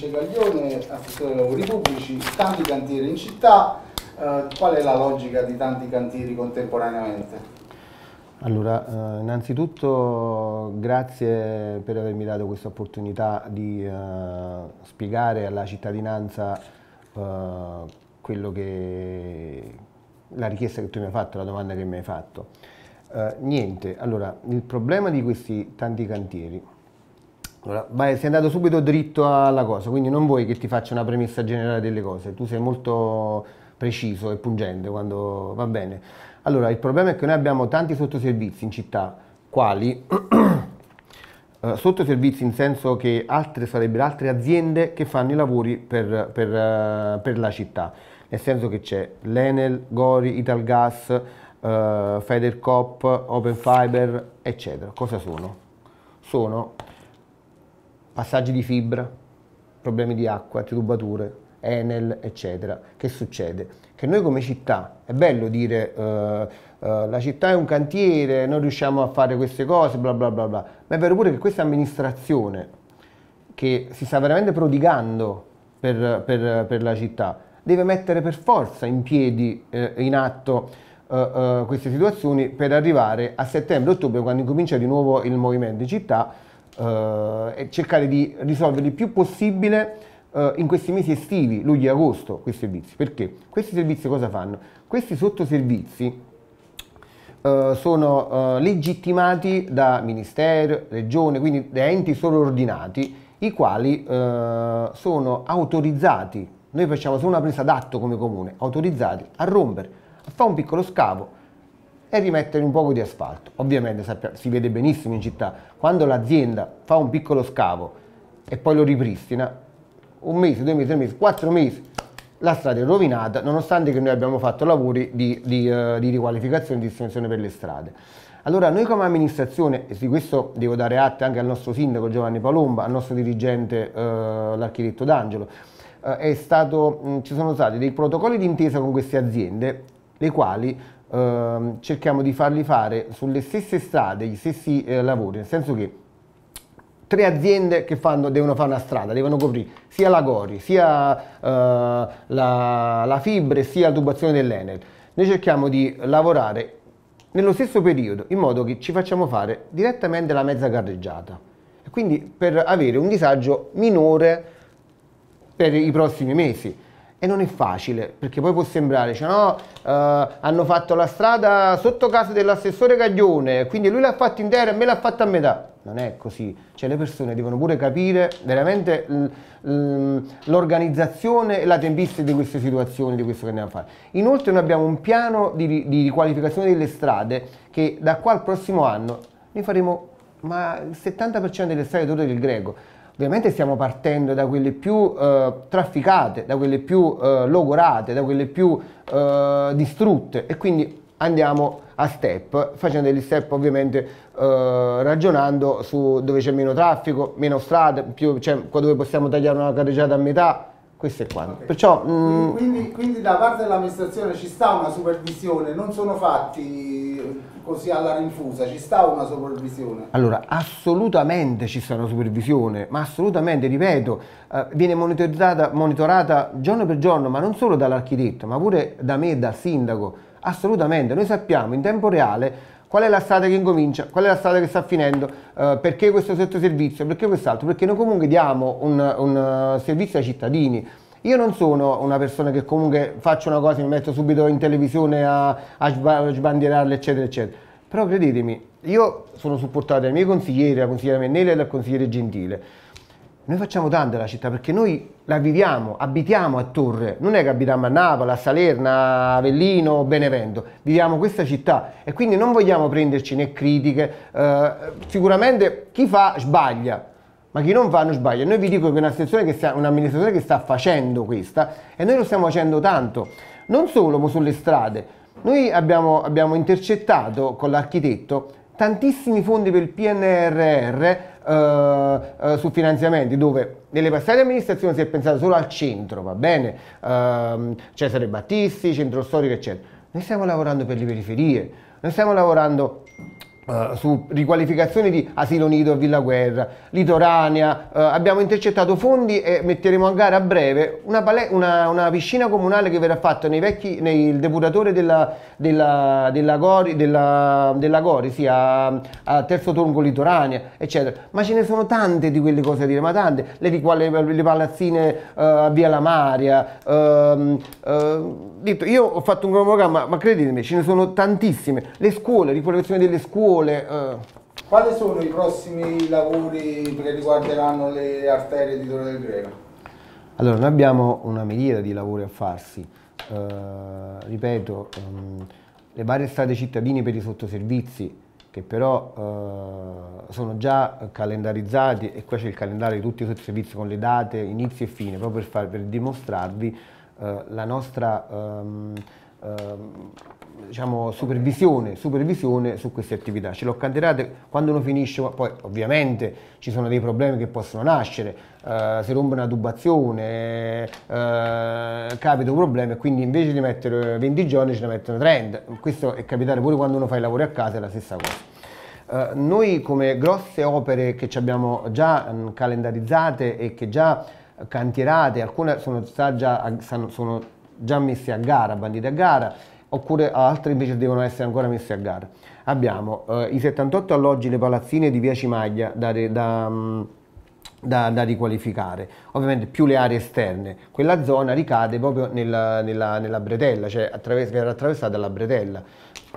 vice Gaglione, assessore dei lavori pubblici, tanti cantieri in città, eh, qual è la logica di tanti cantieri contemporaneamente? Allora, eh, innanzitutto grazie per avermi dato questa opportunità di eh, spiegare alla cittadinanza eh, quello che la richiesta che tu mi hai fatto, la domanda che mi hai fatto. Eh, niente, allora, il problema di questi tanti cantieri allora, vai, sei andato subito dritto alla cosa, quindi non vuoi che ti faccia una premessa generale delle cose, tu sei molto preciso e pungente quando va bene. Allora, il problema è che noi abbiamo tanti sottoservizi in città, quali eh, sottoservizi in senso che altre sarebbero altre aziende che fanno i lavori per, per, eh, per la città, nel senso che c'è l'Enel, Gori, Italgas, eh, Federcop, Open Fiber, eccetera. Cosa sono? Sono passaggi di fibra, problemi di acqua, tubature, Enel, eccetera. Che succede? Che noi come città, è bello dire uh, uh, la città è un cantiere, non riusciamo a fare queste cose, bla bla bla bla, ma è vero pure che questa amministrazione che si sta veramente prodigando per, per, per la città, deve mettere per forza in piedi, eh, in atto eh, eh queste situazioni per arrivare a settembre-ottobre quando incomincia di nuovo il movimento in città eh, e cercare di risolvere il più possibile eh, in questi mesi estivi, luglio e agosto, questi servizi. Perché? Questi servizi cosa fanno? Questi sottoservizi eh, sono eh, legittimati da ministero, regione, quindi da enti solo ordinati, i quali eh, sono autorizzati, noi facciamo solo una presa d'atto come comune, autorizzati a rompere, a fare un piccolo scavo, e rimettere un poco di asfalto. Ovviamente si vede benissimo in città, quando l'azienda fa un piccolo scavo e poi lo ripristina, un mese, due mesi, tre mesi, quattro mesi, la strada è rovinata, nonostante che noi abbiamo fatto lavori di, di, uh, di riqualificazione e di estensione per le strade. Allora noi come amministrazione, e di questo devo dare atto anche al nostro sindaco Giovanni Palomba, al nostro dirigente uh, l'architetto D'Angelo, uh, stato, mh, ci sono stati dei protocolli d'intesa con queste aziende, le quali eh, cerchiamo di farli fare sulle stesse strade, gli stessi eh, lavori, nel senso che tre aziende che fanno, devono fare una strada, devono coprire sia la Gori, sia eh, la, la Fibre, sia la tubazione dell'Enel. Noi cerchiamo di lavorare nello stesso periodo in modo che ci facciamo fare direttamente la mezza carreggiata quindi per avere un disagio minore per i prossimi mesi e non è facile, perché poi può sembrare, cioè no, eh, hanno fatto la strada sotto casa dell'assessore Caglione, quindi lui l'ha fatta intera e me l'ha fatta a metà. Non è così, cioè le persone devono pure capire veramente l'organizzazione e la tempistica di queste situazioni, di questo che andiamo a fare. Inoltre noi abbiamo un piano di, di riqualificazione delle strade che da qua al prossimo anno ne faremo ma il 70% delle strade del greco Ovviamente stiamo partendo da quelle più eh, trafficate, da quelle più eh, logorate, da quelle più eh, distrutte e quindi andiamo a step, facendo degli step ovviamente eh, ragionando su dove c'è meno traffico, meno strade, più, cioè, dove possiamo tagliare una carreggiata a metà, questo è quanto. Okay. Perciò, mm, quindi, quindi, da parte dell'amministrazione ci sta una supervisione, non sono fatti eh, così alla rinfusa, ci sta una supervisione? Allora, assolutamente ci sta una supervisione, ma assolutamente, ripeto, eh, viene monitorata, monitorata giorno per giorno, ma non solo dall'architetto, ma pure da me, dal sindaco. Assolutamente, noi sappiamo in tempo reale qual è la strada che incomincia, qual è la strada che sta finendo, eh, perché questo servizio, perché quest'altro, perché noi comunque diamo un, un eh, servizio ai cittadini. Io non sono una persona che comunque faccio una cosa e mi metto subito in televisione a, a sbandierarla, eccetera, eccetera. Però credetemi, io sono supportato dai miei consiglieri, dal consigliere Mennelli e dal consigliere Gentile noi facciamo tanto la città perché noi la viviamo, abitiamo a Torre, non è che abitiamo a Napoli, a Salerna, Avellino, Benevento, viviamo questa città e quindi non vogliamo prenderci né critiche, eh, sicuramente chi fa sbaglia, ma chi non fa non sbaglia. Noi vi dico che è che sta, un'amministrazione che sta facendo questa e noi lo stiamo facendo tanto, non solo sulle strade, noi abbiamo, abbiamo intercettato con l'architetto tantissimi fondi per il PNRR eh, eh, su finanziamenti dove nelle passate amministrazioni si è pensato solo al centro, va bene, eh, Cesare Battisti, centro storico eccetera. Noi stiamo lavorando per le periferie, noi stiamo lavorando Uh, su riqualificazioni di Asilo Nido, Villa Guerra, Litoranea, uh, abbiamo intercettato fondi e metteremo a gara a breve una, una, una piscina comunale che verrà fatta nei vecchi, nel depuratore della, della, della Gori, della, della Gori sì, a, a, Terzo Tongo Litoranea, eccetera. Ma ce ne sono tante di quelle cose a dire, ma tante, le, le, le palazzine uh, a Via La Maria. Ehm, io ho fatto un programma, ma credetemi, ce ne sono tantissime. Le scuole, riqualificazione delle scuole sole. Eh. Quali sono i prossimi lavori che riguarderanno le arterie di Torre del Greco? Allora, noi abbiamo una miriade di lavori a farsi. Eh, ripeto, ehm, le varie strade cittadine per i sottoservizi, che però eh, sono già calendarizzati e qua c'è il calendario di tutti i sottoservizi con le date, inizio e fine, proprio per, far, per dimostrarvi eh, la nostra ehm, Ehm, diciamo, supervisione, supervisione, su queste attività. Ce lo canterate quando uno finisce, poi ovviamente ci sono dei problemi che possono nascere, eh, si rompe una tubazione, eh, capita un problema e quindi invece di mettere 20 giorni ce ne mettono 30. Questo è capitare pure quando uno fa i lavori a casa, è la stessa cosa. Uh, noi come grosse opere che ci abbiamo già mh, mm, calendarizzate e che già cantierate, alcune sono, già, sono già messi a gara, banditi a gara, oppure altri invece devono essere ancora messi a gara. Abbiamo eh, i 78 alloggi, le palazzine di via Cimaglia da, da, mm, da, da, riqualificare, ovviamente più le aree esterne. Quella zona ricade proprio nella, nella, nella bretella, cioè attraves- verrà attraversata la bretella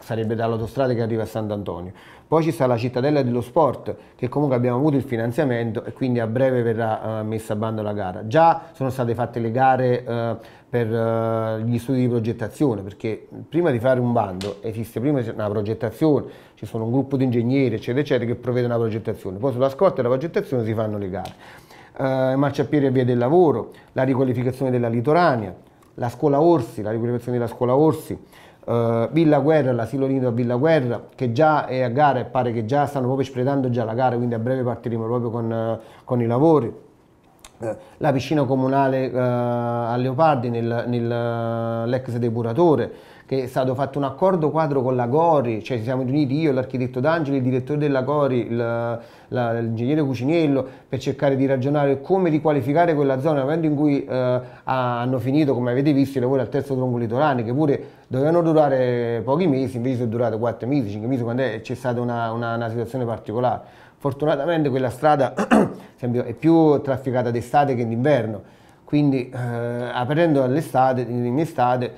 sarebbe dall'autostrada che arriva a Sant'Antonio. Poi ci sta la cittadella dello sport che comunque abbiamo avuto il finanziamento e quindi a breve verrà uh, messa a bando la gara. Già sono state fatte le gare uh, per uh, gli studi di progettazione perché prima di fare un bando esiste prima una progettazione, ci sono un gruppo di ingegneri eccetera eccetera che provvede una progettazione, poi sulla scorta della progettazione si fanno le gare. Uh, marciapiede e via del lavoro, la riqualificazione della litorania, la scuola Orsi, la riqualificazione della scuola Orsi, Uh, eh, Villa Guerra, l'asilo nido a Villa Guerra che già è a gara e pare che già stanno proprio espletando già la gara quindi a breve partiremo proprio con, uh, con i lavori eh, la piscina comunale eh, a Leopardi nell'ex eh, depuratore che è stato fatto un accordo quadro con la Gori, cioè ci siamo riuniti io, l'architetto D'Angeli, il direttore della Gori, l'ingegnere Cuciniello per cercare di ragionare come riqualificare quella zona nel momento in cui eh, hanno finito, come avete visto, i lavori al terzo tronco litorale che pure dovevano durare pochi mesi, invece sono durati 4 mesi, 5 mesi, quando c'è stata una, una, una situazione particolare Fortunatamente quella strada è più trafficata d'estate che d'inverno, quindi eh, aprendo all'estate, in estate,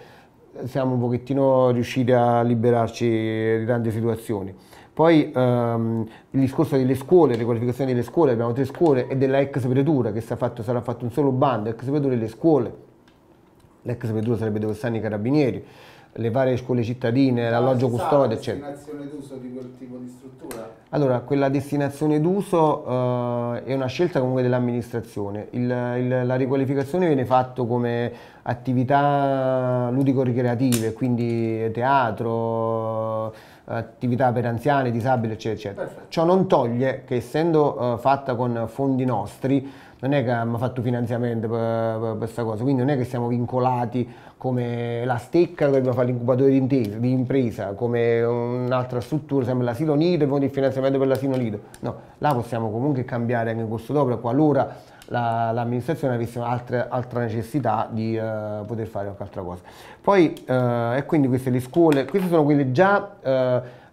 siamo un pochettino riusciti a liberarci di tante situazioni. Poi ehm, il discorso delle scuole, le qualificazioni delle scuole, abbiamo tre scuole e della ex pretura che fatto, sarà fatto un solo bando, ex pretura e le scuole, l'ex pretura sarebbe dove stanno i carabinieri, le varie scuole cittadine, l'alloggio custode, eccetera. La destinazione d'uso di quel tipo di struttura? Allora, quella destinazione d'uso eh, è una scelta comunque dell'amministrazione. la riqualificazione viene fatta come attività ludico-ricreative, quindi teatro, eh, attività per anziani, disabili, eccetera, eccetera. Perfetto. Ciò non toglie che essendo eh, fatta con fondi nostri, non è che abbiamo fatto finanziamento per, per, questa cosa, quindi non è che siamo vincolati come la stecca che dobbiamo fare l'incubatore di, intesa, di impresa, come un'altra struttura, sempre l'asilo nido e poi il finanziamento per l'asilo nido. No, là possiamo comunque cambiare anche il corso d'opera qualora la, l'amministrazione avesse altre, altra necessità di uh, poter fare qualche altra cosa. Poi, uh, e quindi queste le scuole, queste sono quelle già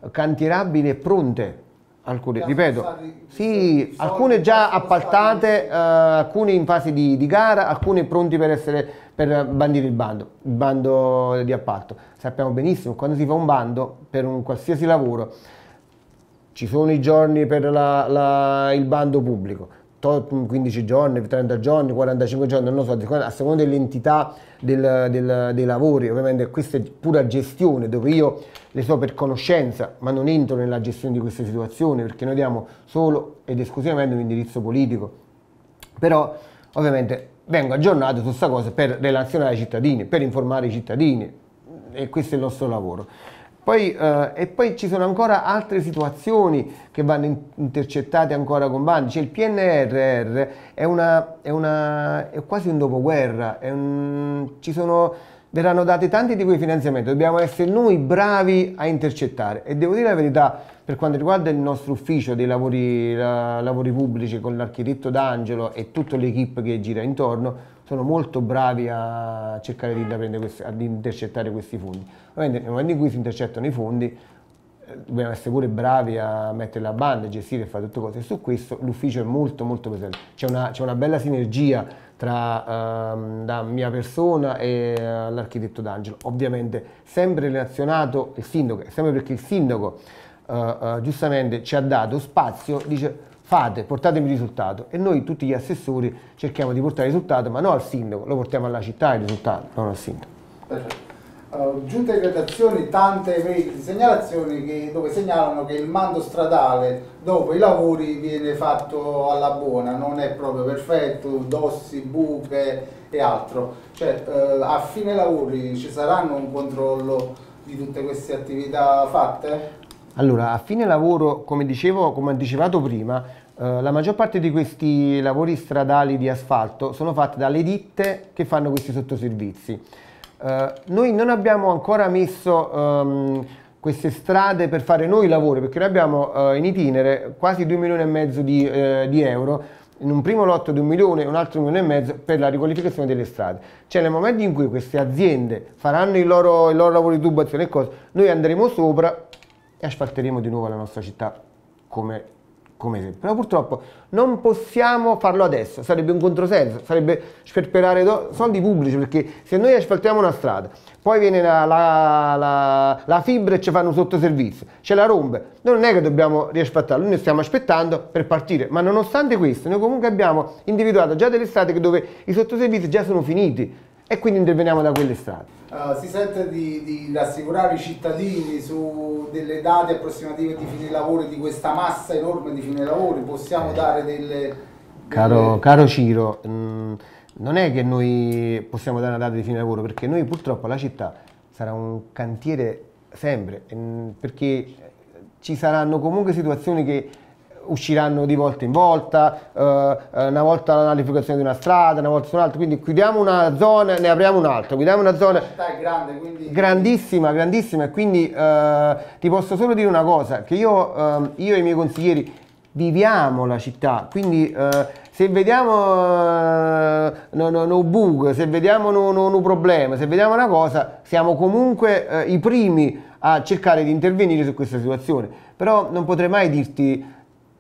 uh, cantierabili e pronte Alcune, ripeto, sì, alcune già appaltate, eh, alcune in fase di, di, gara, alcune pronti per, essere, per bandire il bando, il bando di appalto. Sappiamo benissimo, quando si fa un bando per un qualsiasi lavoro, ci sono i giorni per la, la, il bando pubblico, 15 giorni, 30 giorni, 45 giorni, non lo so, a seconda dell'entità del, del, dei lavori, ovviamente questa è pura gestione dove io le so per conoscenza, ma non entro nella gestione di queste situazioni perché noi diamo solo ed esclusivamente un indirizzo politico. Però ovviamente vengo aggiornato su questa cosa per relazionare ai cittadini, per informare i cittadini e questo è il nostro lavoro. Poi, eh, e poi ci sono ancora altre situazioni che vanno intercettate ancora con bandi. Cioè il PNRR è, una, è, una, è quasi un dopoguerra, un, sono, verranno date tanti di quei finanziamenti. dobbiamo essere noi bravi a intercettare. E devo dire la verità, per quanto riguarda il nostro ufficio dei lavori, la, lavori pubblici con l'architetto D'Angelo e tutta l'equipe che gira intorno, sono molto bravi a cercare di, questi, ad intercettare questi fondi. Ovviamente nel momento in cui si intercettano i fondi eh, dobbiamo essere pure bravi a mettere la banda, gestire e fare tutte cose. E su questo l'ufficio è molto molto presente. C'è una, una, bella sinergia tra ehm, la mia persona e eh, l'architetto D'Angelo. Ovviamente sempre relazionato il sindaco, sempre perché il sindaco eh, eh, giustamente ci ha dato spazio, dice fate, portatemi il risultato. E noi tutti gli assessori cerchiamo di portare il risultato, ma non al sindaco, lo portiamo alla città il risultato, non al sindaco. Perfetto. Uh, giunta di gradazioni tante segnalazioni che, dove segnalano che il mando stradale dopo i lavori viene fatto alla buona, non è proprio perfetto, dossi, buche e altro. Cioè, uh, a fine lavori ci saranno un controllo di tutte queste attività fatte? Allora, a fine lavoro, come dicevo, come anticipato prima, eh, la maggior parte di questi lavori stradali di asfalto sono fatti dalle ditte che fanno questi sottoservizi. Eh, noi non abbiamo ancora messo ehm, queste strade per fare noi lavori, perché noi abbiamo eh, in itinere quasi 2 milioni e mezzo di, eh, di, euro, in un primo lotto di un milione e un altro milione e mezzo per la riqualificazione delle strade. Cioè nel momento in cui queste aziende faranno i loro, il loro lavoro di tubazione e cose, noi andremo sopra e asfalteremo di nuovo la nostra città come come esempio. Però purtroppo non possiamo farlo adesso, sarebbe un controsenso, sarebbe sperperare do- soldi pubblici, perché se noi asfaltiamo una strada, poi viene la, la, la, la fibra e ci fanno un sottoservizio, ce la rompe, noi non è che dobbiamo riasfaltarlo, noi stiamo aspettando per partire, ma nonostante questo noi comunque abbiamo individuato già delle strade dove i sottoservizi già sono finiti e quindi interveniamo da quelle strade. Eh, si sente di, di, rassicurare i cittadini su delle date approssimative di fine lavoro di questa massa enorme di fine lavoro? Possiamo dare delle... Caro, caro Ciro, mh, mm, non è che noi possiamo dare una data di fine lavoro, perché noi purtroppo la città sarà un cantiere sempre, mh, mm, perché ci saranno comunque situazioni che usciranno di volta in volta, eh, eh una volta la notificazione di una strada, una volta su un'altra, quindi chiudiamo una zona, ne apriamo un'altra, chiudiamo una zona... La città è grande, quindi... Grandissima, grandissima, e quindi eh, ti posso solo dire una cosa, che io, eh, io e i miei consiglieri viviamo la città, quindi eh, se vediamo eh, no, no, no bug, se vediamo no, no, no, problema, se vediamo una cosa, siamo comunque eh, i primi a cercare di intervenire su questa situazione, però non potrei mai dirti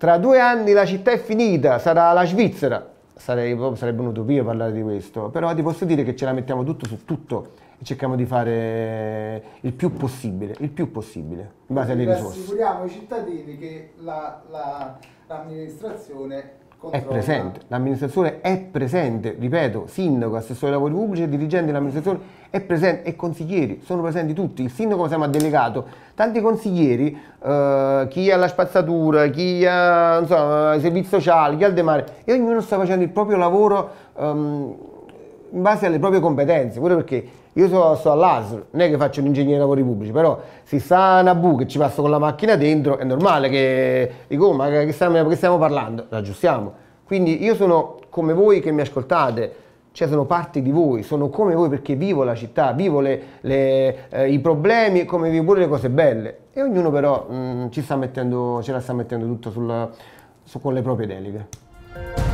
tra due anni la città è finita, sarà la Svizzera. Sarebbe, sarebbe un'utopia parlare di questo, però ti posso dire che ce la mettiamo tutto su tutto e cerchiamo di fare il più possibile, il più possibile, in base alle risorse. Assicuriamo ai cittadini che la, la l'amministrazione controlla. È presente, l'amministrazione è presente, ripeto, sindaco, assessore dei lavori pubblici, dirigente dell'amministrazione è presente e consiglieri, sono presenti tutti, il sindaco siamo a delegato, tanti consiglieri, eh, chi ha la spazzatura, chi ha so, eh, i servizi sociali, chi ha il demare, e ognuno sta facendo il proprio lavoro ehm, in base alle proprie competenze, pure perché io so, sto all'ASL, non è che faccio un ingegnere dei lavori pubblici, però se sta una bu e ci passo con la macchina dentro, è normale che dico, oh, ma che stiamo, che stiamo parlando? La aggiustiamo. Quindi io sono come voi che mi ascoltate, cioè sono parte di voi, sono come voi perché vivo la città, vivo le, le, eh, i problemi e come vivo pure le cose belle. E ognuno però mh, mm, ci sta mettendo, ce la sta mettendo tutto sul, su, con le proprie deleghe.